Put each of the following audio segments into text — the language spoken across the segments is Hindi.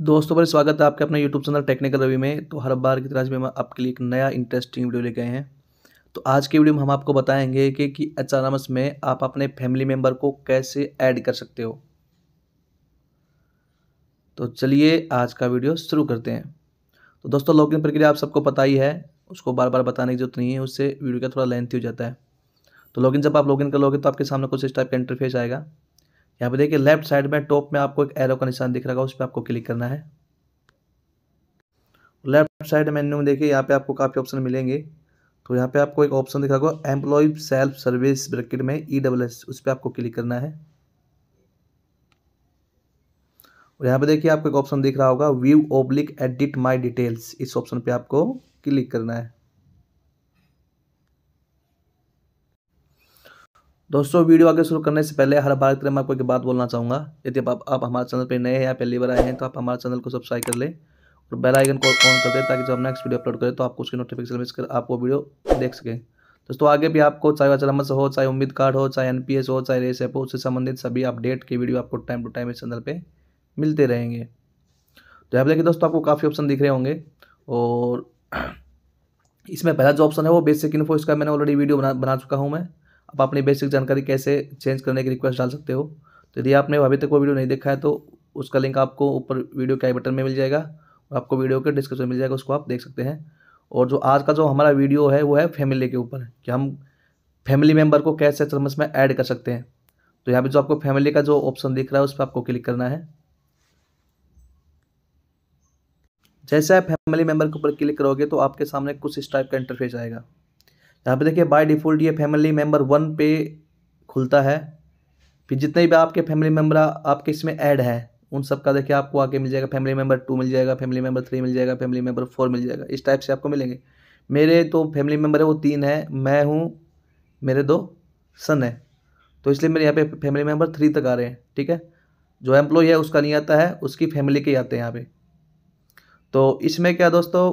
दोस्तों पर स्वागत है आपके अपने YouTube चैनल टेक्निकल रवि में तो हर बार की तरह आज हम आपके लिए एक नया इंटरेस्टिंग वीडियो लेके आए हैं तो आज की वीडियो में हम आपको बताएंगे कि कि अचानमस में आप अपने फैमिली मेम्बर को कैसे ऐड कर सकते हो तो चलिए आज का वीडियो शुरू करते हैं तो दोस्तों लॉगिन प्रक्रिया आप सबको पता ही है उसको बार बार बताने की जरूरत नहीं है उससे वीडियो का थोड़ा लेंथी हो जाता है तो लॉगिन जब आप लॉगिन कर लोगे तो आपके सामने कुछ इस टाइप का इंटरफेस आएगा यहाँ पे देखिए लेफ्ट साइड में टॉप में आपको एक एरो का निशान दिख रहा है उस पर आपको क्लिक करना है लेफ्ट साइड मेन्यू में देखिए यहाँ पे आपको काफ़ी ऑप्शन मिलेंगे तो यहाँ पे आपको एक ऑप्शन दिख रहा होगा एम्प्लॉय सेल्फ सर्विस ब्रैकेट में ई डबल एस उस पर आपको क्लिक करना है और यहाँ पे देखिए आपको एक ऑप्शन दिख रहा होगा view oblique edit my details इस ऑप्शन पे आपको क्लिक करना है दोस्तों वीडियो आगे शुरू करने से पहले हर बार तरह मैं आपको एक बात बोलना चाहूँगा यदि आप, आप हमारे चैनल पर नए हैं या पहली बार आए हैं तो आप हमारे चैनल को सब्सक्राइब कर लें और बेल आइकन को ऑन कर दें ताकि जब हम नेक्स्ट वीडियो अपलोड करें तो आपको उसकी नोटिफिकेशन मिस कर आप वो वीडियो देख सकें दोस्तों आगे भी आपको चाहे अचलमस हो चाहे उम्मीद कार्ड हो चाहे एन हो चाहे रेस एप हो उससे संबंधित सभी अपडेट की वीडियो आपको टाइम टू टाइम इस चैनल पर मिलते रहेंगे तो यहाँ पर देखिए दोस्तों आपको काफ़ी ऑप्शन दिख रहे होंगे और इसमें पहला जो ऑप्शन है वो बेसिक इन्फो इसका मैंने ऑलरेडी वीडियो बना बना चुका हूँ मैं आप अपनी बेसिक जानकारी कैसे चेंज करने की रिक्वेस्ट डाल सकते हो तो यदि आपने अभी तक वो वीडियो नहीं देखा है तो उसका लिंक आपको ऊपर वीडियो के आई बटन में मिल जाएगा और आपको वीडियो के डिस्क्रिप्शन में मिल जाएगा उसको आप देख सकते हैं और जो आज का जो हमारा वीडियो है वो है फैमिली के ऊपर कि हम फैमिली मेम्बर को कैसे सर्विस में ऐड कर सकते हैं तो यहाँ पर जो आपको फैमिली का जो ऑप्शन दिख रहा है उस पर आपको क्लिक करना है जैसे आप फैमिली मेंबर के ऊपर क्लिक करोगे तो आपके सामने कुछ इस टाइप का इंटरफेस आएगा यहाँ पे देखिए बाय डिफ़ॉल्ट ये फैमिली मेम्बर वन पे खुलता है फिर जितने भी आपके फैमिली मेम्बर आपके इसमें ऐड हैं उन सब का देखिए आपको आगे मिल जाएगा फैमिली मेम्बर टू मिल जाएगा फैमिली मेम्बर थ्री मिल जाएगा फैमिली मेम्बर फोर मिल जाएगा इस टाइप से आपको मिलेंगे मेरे तो फैमिली मेम्बर है वो तीन है मैं हूँ मेरे दो सन है तो इसलिए मेरे यहाँ पे फैमिली मेम्बर थ्री तक आ रहे हैं ठीक है जो एम्प्लॉय है उसका नहीं आता है उसकी फैमिली के आते हैं यहाँ पे तो इसमें क्या दोस्तों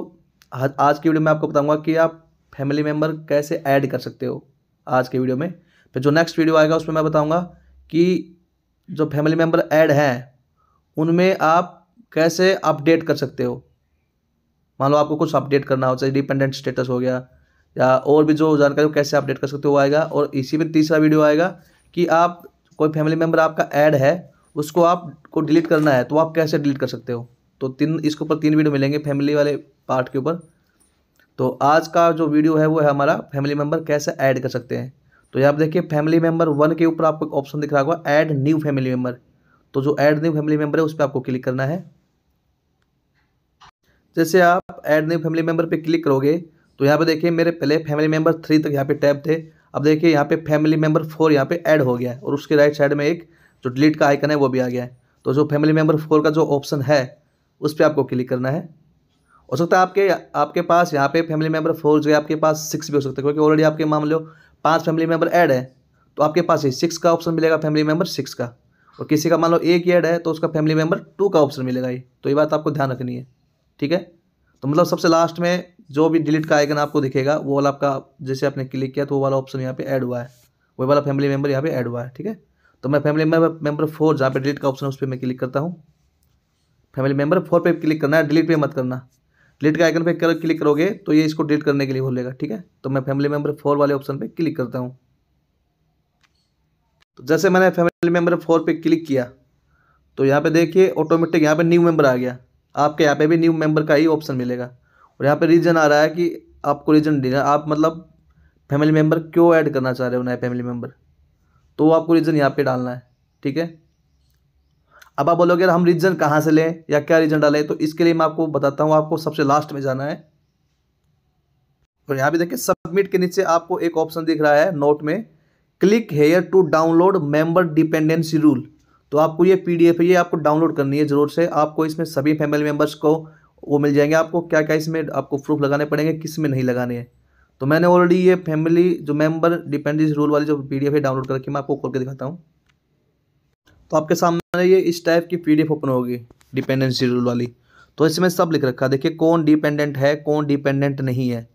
आज की वीडियो में आपको बताऊंगा कि आप फैमिली मेम्बर कैसे ऐड कर सकते हो आज के वीडियो में फिर तो जो नेक्स्ट वीडियो आएगा उसमें मैं बताऊँगा कि जो फैमिली मेम्बर ऐड हैं उनमें आप कैसे अपडेट कर सकते हो मान लो आपको कुछ अपडेट करना हो चाहे डिपेंडेंट स्टेटस हो गया या और भी जो जानकारी हो कैसे अपडेट कर सकते हो वो आएगा और इसी में तीसरा वीडियो आएगा कि आप कोई फैमिली मेम्बर आपका ऐड है उसको आपको डिलीट करना है तो आप कैसे डिलीट कर सकते हो तो तीन इसके ऊपर तीन वीडियो मिलेंगे फैमिली वाले पार्ट के ऊपर तो आज का जो वीडियो है वो है हमारा फैमिली मेम्बर कैसे ऐड कर सकते हैं तो यहाँ देखिए फैमिली मेम्बर वन के ऊपर आपको ऑप्शन दिख रहा होगा ऐड न्यू फैमिली मेम्बर तो जो ऐड न्यू फैमिली मेम्बर है उस पर आपको क्लिक करना है जैसे आप ऐड न्यू फैमिली मेम्बर पर क्लिक करोगे तो यहाँ पे देखिए मेरे पहले फैमिली मेम्बर थ्री तक यहाँ पे टैब थे अब देखिए यहाँ पे फैमिली मेम्बर फोर यहाँ पे ऐड हो गया है और उसके राइट साइड में एक जो डिलीट का आइकन है वो भी आ गया है तो जो फैमिली मेम्बर फोर का जो ऑप्शन है उस पर आपको क्लिक करना है हो सकता है आपके आपके पास यहाँ पे फैमिली मेम्बर फोर जो है आपके पास सिक्स भी हो सकता है क्योंकि ऑलरेडी आपके मान लो पाँच फैमिली मेम्बर ऐड है तो आपके पास ही सिक्स का ऑप्शन मिलेगा फैमिली मेम्बर सिक्स का और किसी का मान लो एक ऐड है तो उसका फैमिली मेम्बर टू का ऑप्शन मिलेगा ही तो ये बात आपको ध्यान रखनी है ठीक है तो मतलब सबसे लास्ट में जो भी डिलीट का आइकन आपको दिखेगा वो वाला आपका जैसे आपने क्लिक किया तो वो वाला ऑप्शन यहाँ पे ऐड हुआ है वो वाला फैमिली मेम्बर यहाँ पे ऐड हुआ है ठीक है तो मैं फैमिली मेम्बर मेम्बर फोर जहाँ पे डिलीट का ऑप्शन है उस पर मैं क्लिक करता हूँ फैमिली मेम्बर फोर पे क्लिक करना है डिलीट पे मत करना डिलीट का आइकन पे कर क्लिक करोगे तो ये इसको डिलीट करने के लिए बोलेगा ठीक है तो मैं फैमिली मेम्बर फोर वाले ऑप्शन पे क्लिक करता हूँ तो जैसे मैंने फैमिली मेम्बर फोर पे क्लिक किया तो यहाँ पे देखिए ऑटोमेटिक यहाँ पे न्यू मेंबर आ गया आपके यहाँ पे भी न्यू मेंबर का ही ऑप्शन मिलेगा और यहाँ पे रीजन आ रहा है कि आपको रीजन देना आप मतलब फैमिली मेम्बर क्यों ऐड करना चाह रहे हो नए फैमिली मेंबर तो आपको रीजन यहाँ पे डालना है ठीक है अब आप बोलोगे हम रीजन कहाँ से लें या क्या रीजन डालें तो इसके लिए मैं आपको बताता हूँ आपको सबसे लास्ट में जाना है और यहाँ पे देखिए सबमिट के नीचे आपको एक ऑप्शन दिख रहा है नोट में click here to download member dependency rule तो आपको ये पीडीएफ है ये आपको डाउनलोड करनी है ज़रूर से आपको इसमें सभी फैमिली मेम्बर्स को वो मिल जाएंगे आपको क्या क्या इसमें आपको प्रूफ लगाने पड़ेंगे किस में नहीं लगाने हैं तो मैंने ऑलरेडी ये फैमिली जो मेंबर डिपेंडेंसी रूल वाली जो पीडीएफ है डाउनलोड करके मैं आपको खोल के दिखाता हूँ तो आपके सामने ये इस टाइप की पीडीएफ ओपन होगी डिपेंडेंसी रूल वाली तो इसमें सब लिख रखा है देखिए कौन डिपेंडेंट है कौन डिपेंडेंट नहीं है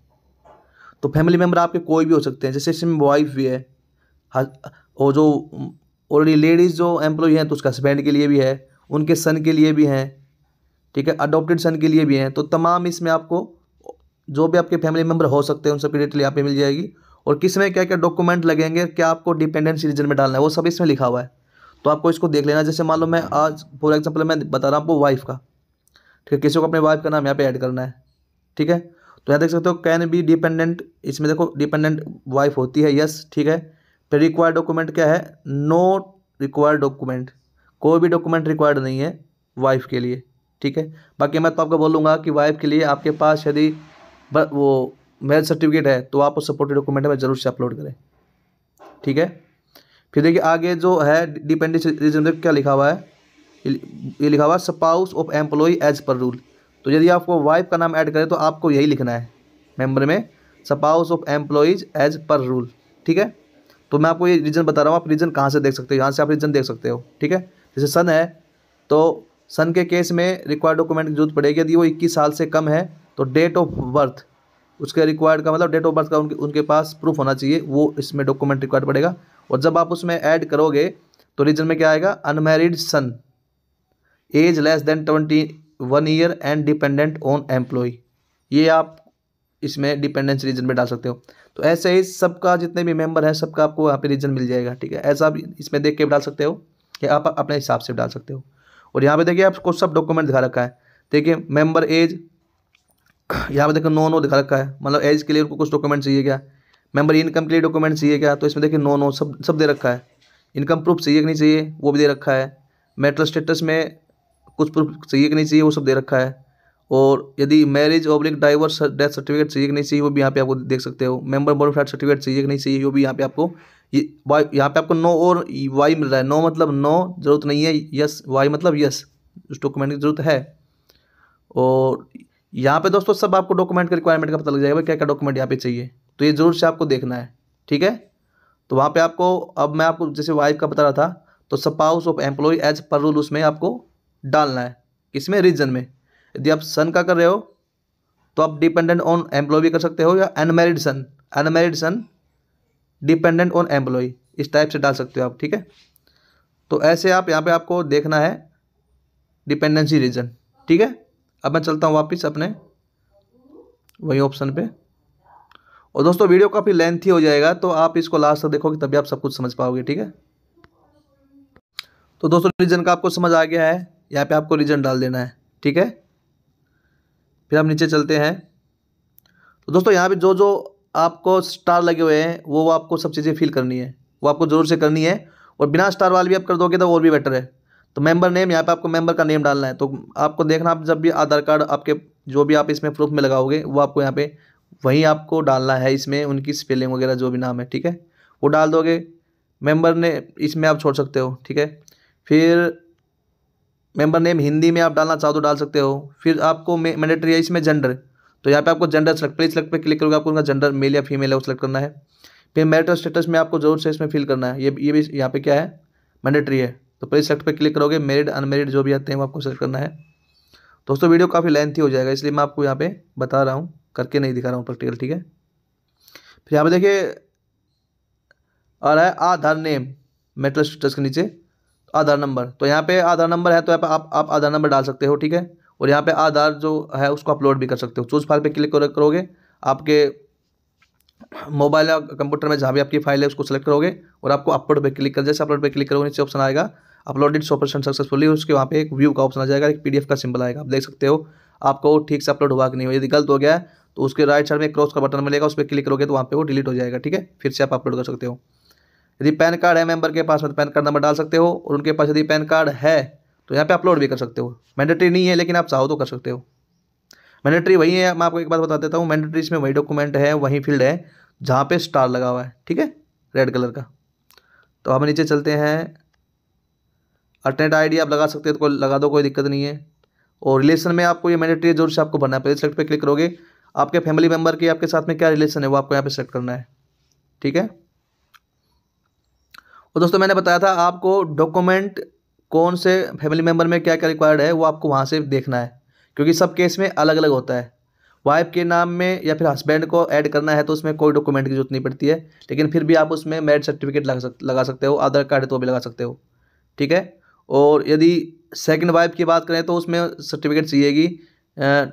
तो फैमिली मेम्बर आपके कोई भी हो सकते हैं जैसे इसमें वाइफ भी है और जो ऑलरेडी लेडीज़ जो एम्प्लॉय हैं तो उसका हस्बैंड के लिए भी है उनके सन के लिए भी हैं ठीक है अडोप्टेड सन के लिए भी हैं तो तमाम इसमें आपको जो भी आपके फैमिली मेम्बर हो सकते हैं उन सबकी डिटेल यहाँ पे मिल जाएगी और किस में क्या क्या डॉक्यूमेंट लगेंगे क्या आपको डिपेंडेंसी रीजन में डालना है वो सब इसमें लिखा हुआ है तो आपको इसको देख लेना जैसे मान लो मैं आज फॉर एग्जाम्पल मैं बता रहा हूँ आपको वाइफ का ठीक है किसी को अपने वाइफ का नाम यहाँ पे ऐड करना है ठीक है तो यहाँ देख सकते हो कैन बी डिपेंडेंट इसमें देखो डिपेंडेंट वाइफ होती है यस ठीक है फिर रिक्वायर्ड डॉक्यूमेंट क्या है नो रिक्वायर्ड डॉक्यूमेंट कोई भी डॉक्यूमेंट रिक्वायर्ड नहीं है वाइफ के लिए ठीक है बाकी मैं तो आपको बोलूँगा कि वाइफ के लिए आपके पास यदि वो मैरिज सर्टिफिकेट है तो आप उस सपोर्टेड डॉक्यूमेंट में ज़रूर से अपलोड करें ठीक है फिर देखिए आगे जो है डिपेंडेंस देखो क्या लिखा हुआ है ये लिखा हुआ है spouse of employee as per rule तो यदि आपको वाइफ का नाम ऐड करें तो आपको यही लिखना है मेंबर में spouse of employees as per rule ठीक है तो मैं आपको ये रीजन बता रहा हूँ आप रीजन कहाँ से देख सकते हो यहाँ से आप रीजन देख सकते हो ठीक है जैसे सन है तो सन के केस में रिक्वायर्ड डॉक्यूमेंट की जरूरत पड़ेगी यदि वो इक्कीस साल से कम है तो डेट ऑफ बर्थ उसके रिक्वायर्ड का मतलब डेट ऑफ बर्थ का उनके उनके पास प्रूफ होना चाहिए वो इसमें डॉक्यूमेंट रिक्वायर्ड पड़ेगा और जब आप उसमें ऐड करोगे तो रीजन में क्या आएगा unmarried son age less than twenty one year and dependent on employee ये आप इसमें डिपेंडेंस रीजन में डाल सकते हो तो ऐसे ही सबका जितने भी मेंबर हैं सबका आपको यहाँ पे रीजन मिल जाएगा ठीक है ऐसा आप इसमें देख के डाल सकते हो या आप अपने हिसाब से डाल सकते हो और यहाँ पे देखिए आपको सब डॉक्यूमेंट दिखा रखा है देखिए मेंबर एज यहाँ पे देखो नो नो दिखा रखा है मतलब एज के लिए उनको कुछ डॉक्यूमेंट चाहिए क्या मेंबर इनकम के लिए डॉक्यूमेंट चाहिए क्या तो इसमें देखिए नो नो सब सब दे रखा है इनकम प्रूफ चाहिए कि नहीं चाहिए वो भी दे रखा है मेटल स्टेटस में कुछ प्रूफ चाहिए कि नहीं चाहिए वो सब दे रखा है और यदि marriage oblique divorce death certificate चाहिए कि नहीं चाहिए वो भी यहाँ पे आपको देख सकते हो मेंबर बॉडीफ्लाइट सर्टिफिकेट चाहिए कि नहीं चाहिए वो भी यहाँ पे आपको ये वाई यहाँ पे आपको नो और वाई मिल रहा है नो मतलब नो जरूरत नहीं है यस वाई मतलब यस उस डॉक्यूमेंट की जरूरत है और यहाँ पे दोस्तों सब आपको डॉक्यूमेंट के रिक्वायरमेंट का पता लग जाएगा क्या क्या डॉक्यूमेंट यहाँ पे चाहिए तो ये ज़रूर से आपको देखना है ठीक है तो वहाँ पे आपको अब मैं आपको जैसे वाइफ का बता रहा था तो spouse of employee as per rule उसमें आपको डालना है किसमें रीजन में यदि आप सन का कर रहे हो तो आप डिपेंडेंट ऑन एम्प्लॉय भी कर सकते हो या unmarried son unmarried son dependent on employee इस टाइप से डाल सकते हो आप ठीक है तो ऐसे आप यहाँ पर आपको देखना है डिपेंडेंसी रीजन ठीक है अब मैं चलता हूँ वापस अपने वही ऑप्शन पे और दोस्तों वीडियो काफ़ी लेंथी हो जाएगा तो आप इसको लास्ट तक देखोगे तभी आप सब कुछ समझ पाओगे ठीक है तो दोस्तों रीजन का आपको समझ आ गया है यहाँ पे आपको रीजन डाल देना है ठीक है फिर हम नीचे चलते हैं तो दोस्तों यहाँ पे जो जो आपको स्टार लगे हुए हैं वो आपको सब चीज़ें फिल करनी है वो आपको ज़रूर से करनी है और बिना स्टार वाले भी आप कर दोगे तो और भी बेटर है तो मेम्बर नेम यहाँ पर आपको मेम्बर का नेम डालना है तो आपको देखना आप जब भी आधार कार्ड आपके जो भी आप इसमें प्रूफ में लगाओगे वो आपको यहाँ पर वही आपको डालना है इसमें उनकी स्पेलिंग वगैरह जो भी नाम है ठीक है वो डाल दोगे मेंबर ने इसमें आप छोड़ सकते हो ठीक है फिर मेंबर नेम हिंदी में आप डालना चाहो तो डाल सकते हो फिर आपको मैंडेटरी है इसमें जेंडर तो यहाँ पे आपको जेंडर सेलेक्ट प्लीज सेलेक्ट पर क्लिक करोगे आपको उनका जेंडर मेल या फीमेल है वो सेलेक्ट करना है फिर मैरिटल स्टेटस में आपको जरूर से इसमें फिल करना है ये ये भी यहाँ पे क्या है मैंडेटरी है तो प्लीज सेलेक्ट पर क्लिक करोगे मेरिड अनमेरिड जो भी आते हैं वो आपको सेलेक्ट करना है दोस्तों वीडियो काफ़ी लेंथी हो जाएगा इसलिए मैं आपको यहाँ पर बता रहा हूँ करके नहीं दिखा रहा हूँ प्रैक्टिकल ठीक है फिर यहाँ पर देखिए आ रहा है आधार नेम मेटल स्टेटस के नीचे आधार नंबर तो यहाँ पे आधार नंबर है तो यहाँ आप आप आधार नंबर डाल सकते हो ठीक है और यहाँ पे आधार जो है उसको अपलोड भी कर सकते हो चूज फाइल पे क्लिक करोगे आपके मोबाइल या कंप्यूटर में जहाँ भी आपकी फाइल है उसको सेलेक्ट करोगे और आपको अपलोड पे क्लिक कर जैसे अपलोड पे क्लिक करोगे नीचे ऑप्शन आएगा अपलोडेड सौ परसेंट सक्सेसफुली उसके वहाँ पे एक व्यू का ऑप्शन आ जाएगा एक पीडीएफ का सिंबल आएगा आप देख सकते हो आपको ठीक से अपलोड हुआ कि नहीं हुआ यदि गलत हो गया है तो उसके राइट साइड में क्रॉस का बटन मिलेगा उस पर क्लिक करोगे तो वहाँ पे वो डिलीट हो जाएगा ठीक है फिर से आप अपलोड कर सकते हो यदि पैन कार्ड है मेंबर के पास तो पैन कार्ड नंबर डाल सकते हो और उनके पास यदि पैन कार्ड है तो यहाँ पर अपलोड भी कर सकते हो मैंडेटरी नहीं है लेकिन आप चाहो तो कर सकते हो मैंडेटरी वही है मैं आपको एक बात बता देता हूँ मैंडेटरी इसमें वही डॉक्यूमेंट है वही फील्ड है जहाँ पे स्टार लगा हुआ है ठीक है रेड कलर का तो हम नीचे चलते हैं अल्टरनेट आईडी आप लगा सकते हो तो कोई लगा दो कोई दिक्कत नहीं है और रिलेशन में आपको ये मैंडेटरी जरूर से आपको भरना है पहले सेलेक्ट पे क्लिक करोगे आपके फैमिली मेम्बर की आपके साथ में क्या रिलेशन है वो आपको यहाँ पे सेलेक्ट करना है ठीक है और दोस्तों मैंने बताया था आपको डॉक्यूमेंट कौन से फैमिली मेंबर में क्या क्या रिक्वायर्ड है वो आपको वहाँ से देखना है क्योंकि सब केस में अलग अलग होता है वाइफ के नाम में या फिर हस्बैंड को ऐड करना है तो उसमें कोई डॉक्यूमेंट की जरूरत नहीं पड़ती है लेकिन फिर भी आप उसमें मैरिज सर्टिफिकेट लगा सक लगा सकते हो आधार कार्ड है तो भी लगा सकते हो ठीक है और यदि सेकंड वाइफ की बात करें तो उसमें सर्टिफिकेट चाहिएगी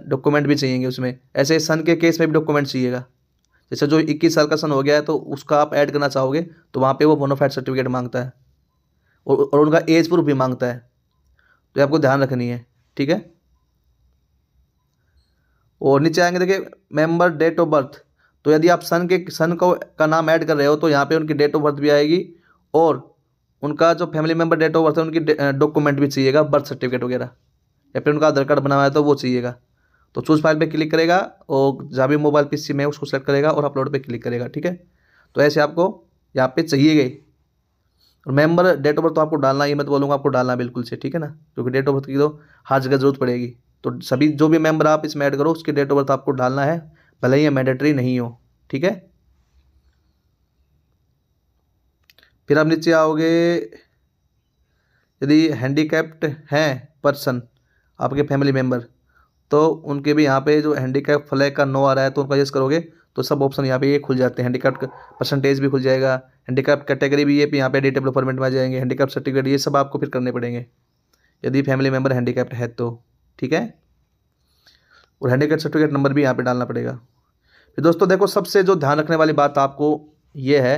डॉक्यूमेंट भी चाहिएंगे उसमें ऐसे सन के केस में भी डॉक्यूमेंट चाहिएगा जैसे जो इक्कीस साल का सन हो गया है तो उसका आप ऐड करना चाहोगे तो वहाँ पे वो बोनोफाइड सर्टिफिकेट मांगता है और और उनका एज प्रूफ भी मांगता है तो आपको ध्यान रखनी है ठीक है और नीचे आएंगे देखिए मेंबर डेट ऑफ बर्थ तो यदि आप सन के सन को का नाम ऐड कर रहे हो तो यहाँ पे उनकी डेट ऑफ बर्थ भी आएगी और उनका जो family member date of birth है उनकी डॉक्यूमेंट भी चाहिएगा बर्थ सर्टिफिकेट वगैरह या फिर उनका आधार कार्ड बना हुआ है तो वो चाहिएगा तो चूज फाइल पे क्लिक करेगा और जहाँ भी मोबाइल पी में है उसको सेलेक्ट करेगा और अपलोड पे क्लिक करेगा ठीक है तो ऐसे आपको यहाँ पे चाहिए गई और मेम्बर डेट ऑफ बर्थ तो आपको डालना ये मैं तो बोलूँगा आपको डालना बिल्कुल से ठीक है ना क्योंकि डेट ऑफ बर्थ की तो हर जगह जरूरत पड़ेगी तो सभी जो भी मेंबर आप इसमें ऐड करो उसकी डेट ऑफ बर्थ आपको डालना है भले ही ये मैंडेटरी नहीं हो ठीक है फिर आप नीचे आओगे यदि हैंडीकैप्ड हैं पर्सन आपके फैमिली मेम्बर तो उनके भी यहाँ पे जो हैंडीकैप फ्लैग का नो आ रहा है तो उनका यस करोगे तो सब ऑप्शन यहाँ पे ये खुल जाते हैं हैंडीकैप परसेंटेज भी खुल जाएगा हैंडीकैप कैटेगरी भी ये यहाँ पे डी फॉर्मेट में आ जाएंगे हैंडीकैप सर्टिफिकेट ये सब आपको फिर करने पड़ेंगे यदि फैमिली मेम्बर हैंडीकैप्ड है तो ठीक है और हैंडीकैप सर्टिफिकेट नंबर भी यहाँ पर डालना पड़ेगा फिर दोस्तों देखो सबसे जो ध्यान रखने वाली बात आपको ये है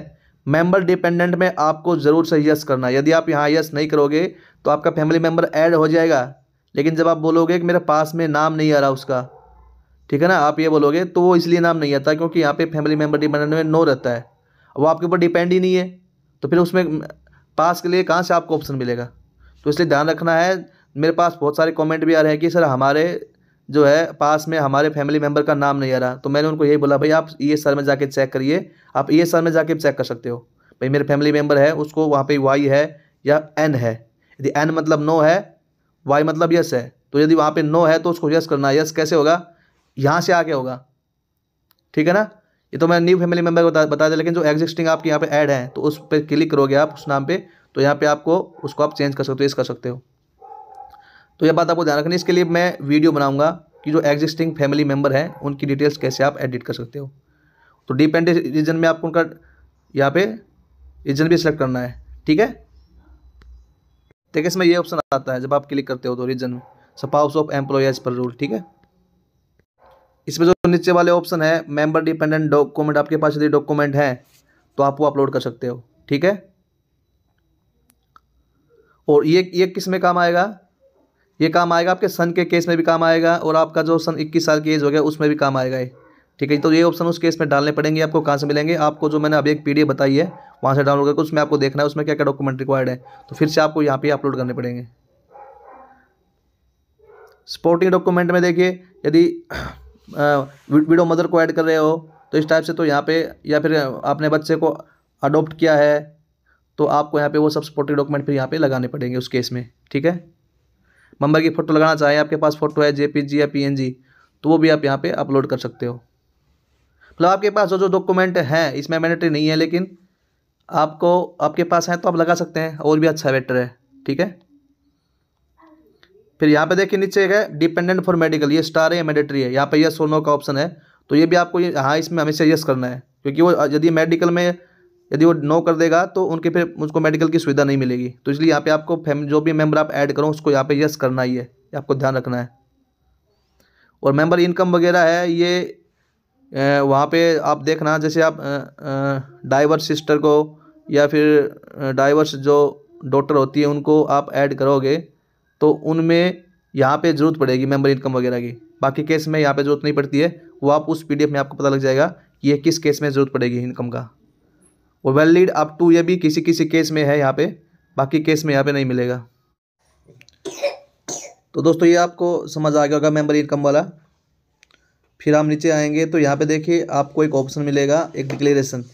मेंबर डिपेंडेंट में आपको ज़रूर से यस करना यदि आप यहाँ यस नहीं करोगे तो आपका फैमिली मेम्बर ऐड हो जाएगा लेकिन जब आप बोलोगे कि मेरे पास में नाम नहीं आ रहा उसका ठीक है ना आप ये बोलोगे तो वो इसलिए नाम नहीं आता क्योंकि यहाँ पे फैमिली मेम्बर डिपेंडेंट में नो रहता है वो आपके ऊपर डिपेंड ही नहीं है तो फिर उसमें पास के लिए कहाँ से आपको ऑप्शन मिलेगा तो इसलिए ध्यान रखना है मेरे पास बहुत सारे कॉमेंट भी आ रहे हैं कि सर हमारे जो है पास में हमारे फैमिली मेम्बर का नाम नहीं आ रहा तो मैंने उनको यही बोला भाई आप ई एस आर में जाके चेक करिए आप ई एस आर में जाके चेक कर सकते हो भाई मेरे फैमिली मेम्बर है उसको वहाँ पर वाई है या एन है यदि एन मतलब नो है वाई मतलब यस है तो यदि वहाँ पे नो है तो उसको यस करना यस कैसे होगा यहाँ से आगे होगा ठीक है ना ये तो मैं न्यू फैमिली मेम्बर को बता दें लेकिन जो एग्जिस्टिंग आपके यहाँ पे ऐड है तो उस पर क्लिक करोगे आप उस नाम पर तो यहाँ पे आपको उसको आप चेंज कर सकते हो इस कर सकते हो तो यह बात आपको ध्यान रखनी इसके लिए मैं वीडियो बनाऊँगा कि जो एग्जिस्टिंग फैमिली मेम्बर हैं उनकी डिटेल्स कैसे आप एडिट कर सकते हो तो डिपेंड रीजन में आपको उनका यहाँ पे रीजन भी सिलेक्ट करना है ठीक है ठीक है इसमें ये ऑप्शन आता है जब आप क्लिक करते हो तो रीजन में spouse of employee per rule ठीक है इसमें जो नीचे वाले ऑप्शन है मेंबर डिपेंडेंट डॉक्यूमेंट आपके पास यदि डॉक्यूमेंट है तो आप वो अपलोड कर सकते हो ठीक है और ये ये किस में काम आएगा ये काम आएगा आपके सन के केस में भी काम आएगा और आपका जो सन इक्कीस साल की एज हो गया उसमें भी काम आएगा ये ठीक है तो ये ऑप्शन उस केस में डालने पड़ेंगे आपको कहाँ से मिलेंगे आपको जो मैंने अभी एक पी बताई है वहाँ से डाउनलोड करके उसमें आपको देखना है उसमें क्या क्या डॉक्यूमेंट रिक्वायर्ड है तो फिर से आपको यहाँ पे अपलोड करने पड़ेंगे स्पोर्टिंग डॉक्यूमेंट में देखिए यदि वीडियो मदर को ऐड कर रहे हो तो इस टाइप से तो यहाँ पे या फिर आपने बच्चे को अडोप्ट किया है तो आपको यहाँ पे वो सब सपोर्टिंग डॉक्यूमेंट फिर यहाँ पे लगाने पड़ेंगे उस केस में ठीक है मम्बर की फ़ोटो लगाना चाहें आपके पास फ़ोटो है जेपीजी या पीएनजी तो वो भी आप यहाँ पे अपलोड कर सकते हो मतलब आपके पास जो जो डॉक्यूमेंट हैं इसमें मैंडेटरी नहीं है लेकिन आपको आपके पास हैं तो आप लगा सकते हैं और भी अच्छा बेटर है ठीक है फिर यहाँ पे देखिए नीचे है डिपेंडेंट फॉर मेडिकल ये स्टार है मैंडेटरी है यहाँ पे यस और नो का ऑप्शन है तो ये भी आपको ये हाँ इसमें हमेशा यस करना है क्योंकि वो यदि मेडिकल में यदि वो नो कर देगा तो उनके फिर उसको मेडिकल की सुविधा नहीं मिलेगी तो इसलिए यहाँ पे आपको जो भी मेम्बर आप ऐड करो उसको यहाँ पे यस करना ही है आपको ध्यान रखना है और मेम्बर इनकम वगैरह है ये वहाँ पे आप देखना जैसे आप डाइवर्स सिस्टर को या फिर डाइवर्स जो डॉटर होती है उनको आप ऐड करोगे तो उनमें यहाँ पे ज़रूरत पड़ेगी मेंबर इनकम वगैरह की बाकी केस में यहाँ पे ज़रूरत नहीं पड़ती है वो आप उस पी में आपको पता लग जाएगा कि ये किस केस में ज़रूरत पड़ेगी इनकम का वो वैलिड अप टू ये भी किसी किसी केस में है यहाँ पर बाकी केस में यहाँ पर नहीं मिलेगा तो दोस्तों ये आपको समझ आ गया होगा मेम्बर इनकम वाला फिर हम नीचे आएंगे तो यहाँ पे देखिए आपको एक ऑप्शन मिलेगा एक declaration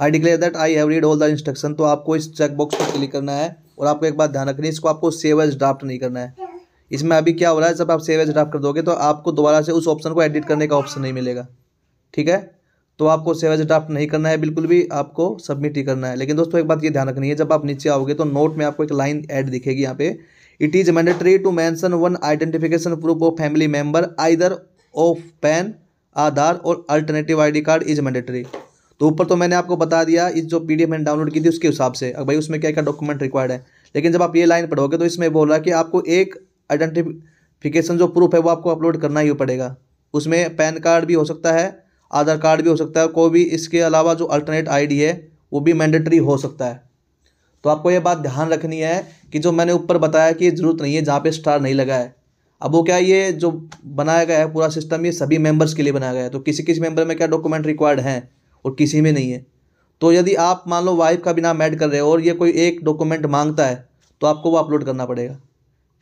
I declare that I have read all the instruction तो आपको इस चेकबॉक्स पर क्लिक करना है और आपको एक बात ध्यान रखनी है इसको आपको सेव एज ड्राफ्ट नहीं करना है इसमें अभी क्या हो रहा है जब आप सेव एज ड्राफ्ट कर दोगे तो आपको दोबारा से उस ऑप्शन को एडिट करने का ऑप्शन नहीं मिलेगा ठीक है तो आपको सेव एज ड्राफ्ट नहीं करना है बिल्कुल भी आपको सबमिट ही करना है लेकिन दोस्तों एक बात ये ध्यान रखनी है जब आप नीचे आओगे तो नोट में आपको एक लाइन ऐड दिखेगी यहाँ पे it is mandatory to mention one identification proof of family member either of PAN Aadhaar और alternative ID card is mandatory तो ऊपर तो मैंने आपको बता दिया इस जो पीडीएफ मैंने डाउनलोड की थी उसके हिसाब से अब भाई उसमें क्या क्या डॉक्यूमेंट रिक्वायर्ड है लेकिन जब आप ये लाइन पढ़ोगे तो इसमें बोल रहा है कि आपको एक आइडेंटिफिकेशन जो प्रूफ है वो आपको अपलोड करना ही पड़ेगा उसमें पैन कार्ड भी हो सकता है आधार कार्ड भी हो सकता है कोई भी इसके अलावा जो अल्टरनेट आई है वो भी मैंडेटरी हो सकता है तो आपको ये बात ध्यान रखनी है कि जो मैंने ऊपर बताया कि ज़रूरत नहीं है जहाँ पे स्टार नहीं लगा है अब वो क्या ये जो बनाया गया है पूरा सिस्टम ये सभी मेंबर्स के लिए बनाया गया है तो किसी किसी मेंबर में क्या डॉक्यूमेंट रिक्वायर्ड हैं और किसी में नहीं है तो यदि आप मान लो वाइफ का भी नाम ऐड कर रहे हो और ये कोई एक डॉक्यूमेंट मांगता है तो आपको वो अपलोड करना पड़ेगा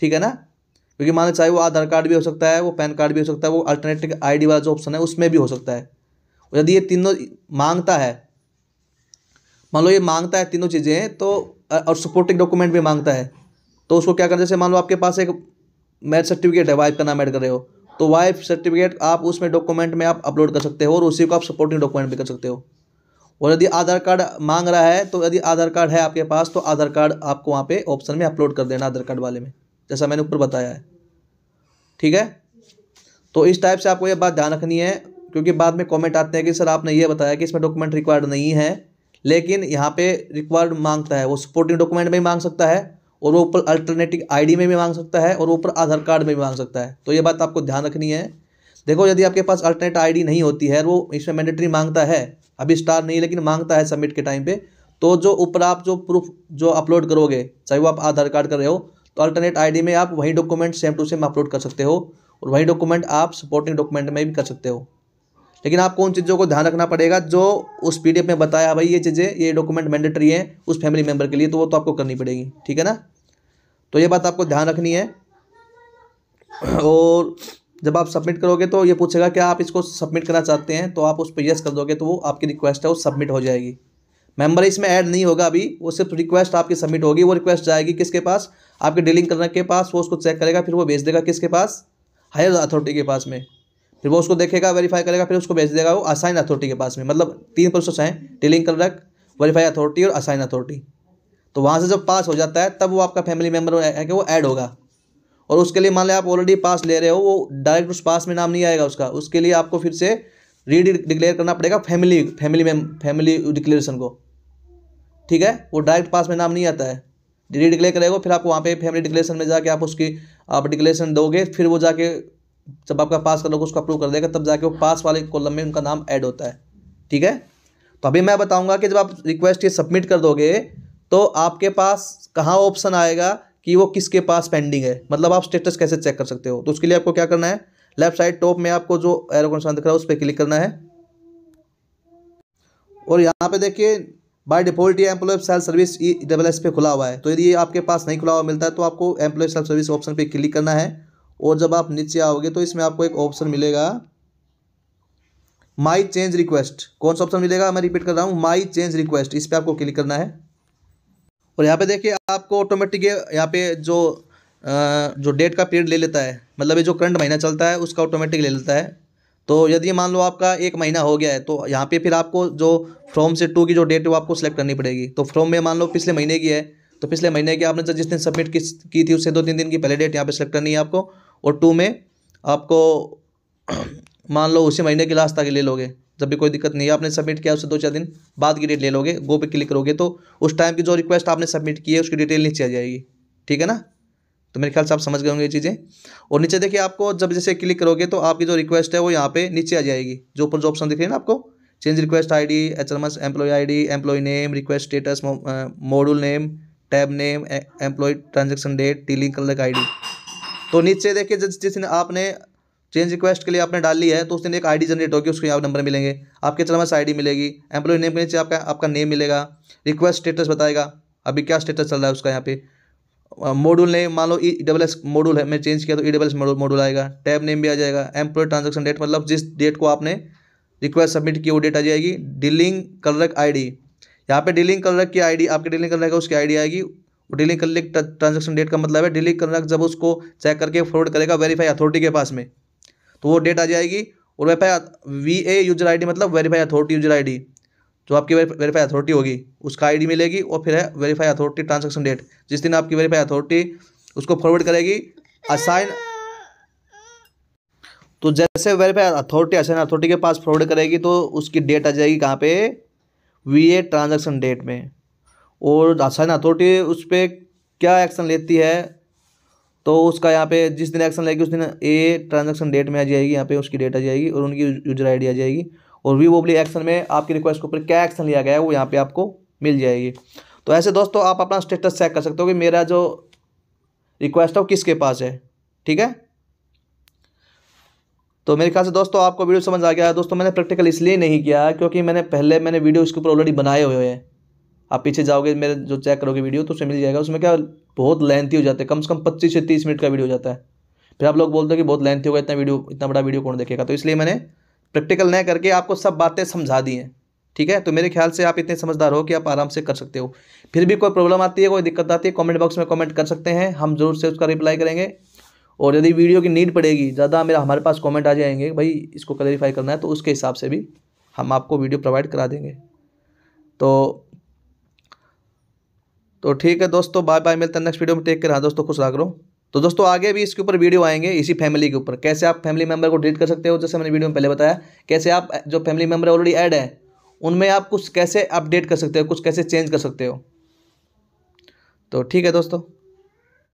ठीक है ना क्योंकि मान लो चाहे वो आधार कार्ड भी हो सकता है वो पैन कार्ड भी हो सकता है वो अल्टरनेटिव डी वाला जो ऑप्शन है उसमें भी हो सकता है और यदि ये तीनों मांगता है मान लो ये मांगता है तीनों चीज़ें तो और सपोर्टिंग डॉक्यूमेंट भी मांगता है तो उसको क्या करना जैसे मान लो आपके पास एक मैरिज सर्टिफिकेट है वाइफ का नाम ऐड कर रहे हो तो वाइफ सर्टिफिकेट आप उसमें डॉक्यूमेंट में आप अपलोड कर सकते हो और उसी को आप सपोर्टिंग डॉक्यूमेंट भी कर सकते हो और यदि आधार कार्ड मांग रहा है तो यदि आधार कार्ड है आपके पास तो आधार कार्ड आपको वहाँ पे ऑप्शन में अपलोड कर देना आधार कार्ड वाले में जैसा मैंने ऊपर बताया है ठीक है तो इस टाइप से आपको यह बात ध्यान रखनी है क्योंकि बाद में कॉमेंट आते हैं कि सर आपने ये बताया कि इसमें डॉक्यूमेंट रिक्वायर्ड नहीं है लेकिन यहाँ पे रिक्वायर्ड मांगता है वो सपोर्टिंग डॉक्यूमेंट में मांग सकता है और वो ऊपर अल्टरनेटिव आईडी में भी मांग सकता है और ऊपर आधार कार्ड में भी मांग सकता है तो ये बात आपको ध्यान रखनी है देखो यदि आपके पास अल्टरनेट आईडी नहीं होती है वो इसमें मैंडेटरी मांगता है अभी स्टार नहीं लेकिन मांगता है सबमिट के टाइम पे तो जो ऊपर आप जो प्रूफ जो अपलोड करोगे चाहे वो आप आधार कार्ड कर रहे हो तो अल्टरनेट आई में आप वही document same to same upload कर सकते हो और वही डॉक्यूमेंट आप सपोर्टिंग डॉक्यूमेंट में भी कर सकते हो लेकिन आपको उन चीज़ों को ध्यान रखना पड़ेगा जो उस पीडीएफ में बताया भाई ये चीज़ें ये डॉक्यूमेंट मैंडेटरी है उस फैमिली मेम्बर के लिए तो वो तो आपको करनी पड़ेगी ठीक है ना तो ये बात आपको ध्यान रखनी है और जब आप सबमिट करोगे तो ये पूछेगा कि आप इसको सबमिट करना चाहते हैं तो आप उस पर यस कर दोगे तो वो आपकी रिक्वेस्ट है वो सबमिट हो जाएगी मेंबर इसमें ऐड नहीं होगा अभी वो सिर्फ रिक्वेस्ट आपकी सबमिट होगी वो रिक्वेस्ट जाएगी किसके पास आपके डीलिंग करने के पास वो उसको चेक करेगा फिर वो भेज देगा किसके पास हायर अथॉरिटी के पास में फिर वो उसको देखेगा वेरीफाई करेगा फिर उसको भेज देगा वो असाइन अथॉरिटी के पास में मतलब तीन प्रोसेस हैं डीलिंग कंडक्ट वेरीफाई अथॉरिटी और असाइन अथॉरिटी तो वहाँ से जब पास हो जाता है तब वो आपका फैमिली मेम्बर है कि वो ऐड होगा और उसके लिए मान लें आप ऑलरेडी पास ले रहे हो वो डायरेक्ट उस पास में नाम नहीं आएगा उसका उसके लिए आपको फिर से रीड डिक्लेयर करना पड़ेगा family family mem family declaration को ठीक है वो डायरेक्ट पास में नाम नहीं आता है री डिक्लेयर करेगा फिर आपको वहाँ पे फैमिली डिक्लेरेशन में जाके आप उसकी आप डिक्लेरेशन दोगे फिर वो जाके जब आपका पास कर लोग उसको अप्रूव कर देगा तब जाके वो पास वाले कॉलम में उनका नाम ऐड होता है ठीक है तो अभी मैं बताऊँगा कि जब आप रिक्वेस्ट ये सबमिट कर दोगे तो आपके पास कहाँ ऑप्शन आएगा कि वो किसके पास पेंडिंग है मतलब आप स्टेटस कैसे चेक कर सकते हो तो उसके लिए आपको क्या करना है लेफ्ट साइड टॉप में आपको जो एरो का निशान दिख रहा है उस पर क्लिक करना है और यहाँ पे देखिए बाय डिफॉल्ट ये employee self service E double S पे खुला हुआ है तो यदि ये आपके पास नहीं खुला हुआ मिलता है तो आपको एम्प्लॉय सेल्फ सर्विस ऑप्शन पे क्लिक करना है और जब आप नीचे आओगे तो इसमें आपको एक ऑप्शन मिलेगा माई चेंज रिक्वेस्ट कौन सा ऑप्शन मिलेगा मैं रिपीट कर रहा हूँ माई चेंज रिक्वेस्ट इस पर आपको क्लिक करना है और यहाँ पे देखिए आपको ऑटोमेटिक यहाँ पे जो आ, जो डेट का पीरियड ले लेता है मतलब ये जो करंट महीना चलता है उसका ऑटोमेटिक ले लेता है तो यदि मान लो आपका एक महीना हो गया है तो यहाँ पे फिर आपको जो फ्रॉम से टू की जो डेट है वो आपको सेलेक्ट करनी पड़ेगी तो फ्रॉम में मान लो पिछले महीने की है तो पिछले महीने की आपने जिस दिन सबमिट की थी उससे दो तीन दिन की पहले डेट यहाँ पर सेलेक्ट करनी है आपको और टू में आपको मान लो उसी महीने की लास्ट तक ले लोगे जब भी कोई दिक्कत नहीं है आपने सबमिट किया उससे दो चार दिन बाद की डेट ले लोगे गो पे क्लिक करोगे तो उस टाइम की जो रिक्वेस्ट आपने सबमिट की है उसकी डिटेल नीचे आ जाएगी ठीक है ना तो मेरे ख्याल से आप समझ गए होंगे ये चीज़ें और नीचे देखिए आपको जब जैसे क्लिक करोगे तो आपकी जो रिक्वेस्ट है वो यहाँ पे नीचे आ जाएगी जो ऊपर जो ऑप्शन दिख रही है ना आपको change request I D H M S employee I D employee name request status module name tab name employee transaction date dealing colour I D तो नीचे देखिए जिस जिसने आपने चेंज रिक्वेस्ट के लिए आपने डाल ली है तो उसने एक आईडी जनरेट होगी उसको यहाँ नंबर मिलेंगे आपके आई डी मिलेगी एम्प्लॉय नेम के नीचे आपका आपका नेम मिलेगा रिक्वेस्ट स्टेटस बताएगा अभी क्या स्टेटस चल रहा है उसका यहाँ पे मॉड्यूल नेम मान लो ई डबल एस मॉड्यूल है मैं चेंज किया तो ई डबल एस मॉड्यूल आएगा टैब नेम भी आ जाएगा एम्प्लॉय ट्रांजेक्शन डेट मतलब जिस डेट को आपने रिक्वेस्ट सबमिट की वो डेट आ जाएगी डीलिंग कलरक आई डी यहाँ पे डीलिंग कलरक की डी आपके डीलिंग कलरक है उसकी डी आएगी डीलिंग कलरक ट्रांजेक्शन डेट का मतलब है डीलिंग कलरक जब उसको चेक करके फॉरवर्ड करेगा वेरीफाई अथॉरिटी के पास में तो वो डेट आ जाएगी और verify V A user I मतलब वेरीफाई अथॉरिटी यूजर आई जो आपकी वेरीफाई अथॉरिटी होगी उसका आईडी मिलेगी और फिर है वेरीफाई अथॉरिटी ट्रांजेक्शन डेट जिस दिन आपकी वेरीफाई अथॉरिटी उसको फॉरवर्ड करेगी असाइन तो जैसे वेरीफाई अथॉरिटी असाइन अथॉरिटी के पास फॉरवर्ड करेगी तो उसकी डेट आ जाएगी कहाँ पे वी ए ट्रांजेक्शन डेट में और असाइन अथॉरिटी उस पर क्या एक्शन लेती है तो उसका यहाँ पे जिस दिन एक्शन लगेगी उस दिन ए ट्रांजेक्शन डेट में आ जाएगी यहाँ पे उसकी डेट आ जाएगी और उनकी यूजर आई आ जाएगी और वी वोबली एक्शन में आपकी रिक्वेस्ट के ऊपर क्या एक्शन लिया गया है वो यहाँ पे आपको मिल जाएगी तो ऐसे दोस्तों आप अपना स्टेटस चेक कर सकते हो कि मेरा जो रिक्वेस्ट है वो किसके पास है ठीक है तो मेरे ख्याल से दोस्तों आपको वीडियो समझ आ गया दोस्तों मैंने प्रैक्टिकल इसलिए नहीं किया क्योंकि मैंने पहले मैंने वीडियो इसके ऊपर ऑलरेडी बनाए हुए हैं आप पीछे जाओगे मेरे जो चेक करोगे वीडियो तो उसमें मिल जाएगा उसमें क्या बहुत लेंथी हो जाते हैं कम से कम पच्चीस से तीस मिनट का वीडियो हो जाता है फिर आप लोग बोलते हो कि बहुत लेंथी होगा इतना वीडियो इतना बड़ा वीडियो कौन देखेगा तो इसलिए मैंने प्रैक्टिकल नहीं करके आपको सब बातें समझा दी हैं ठीक है तो मेरे ख्याल से आप इतने समझदार हो कि आप आराम से कर सकते हो फिर भी कोई प्रॉब्लम आती है कोई दिक्कत आती है कमेंट बॉक्स में कमेंट कर सकते हैं हम जरूर से उसका रिप्लाई करेंगे और यदि वीडियो की नीड पड़ेगी ज़्यादा मेरा हमारे पास कमेंट आ जाएंगे भाई इसको क्लैरिफाई करना है तो उसके हिसाब से भी हम आपको वीडियो प्रोवाइड करा देंगे तो तो ठीक है दोस्तों बाय बाय मिलता है नेक्स्ट वीडियो में टेक कर हाँ दोस्तों खुश रहा करो तो दोस्तों आगे भी इसके ऊपर वीडियो आएंगे इसी फैमिली के ऊपर कैसे आप फैमिली मेंबर को डिलीट कर सकते हो जैसे मैंने वीडियो में पहले बताया कैसे आप जो फैमिली मेंबर ऑलरेडी ऐड है उनमें आप कुछ कैसे अपडेट कर सकते हो कुछ कैसे चेंज कर सकते हो तो ठीक है दोस्तों